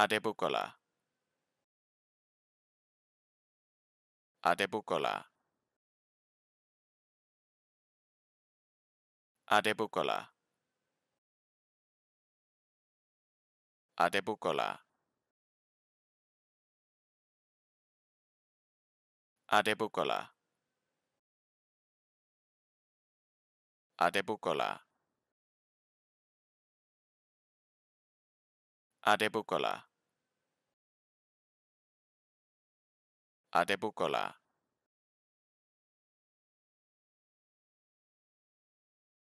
Adebukola. Adebukola. Adebukola. Adebukola. Adebukola. Adebukola. Adebukola. Adebukola. Adebukola.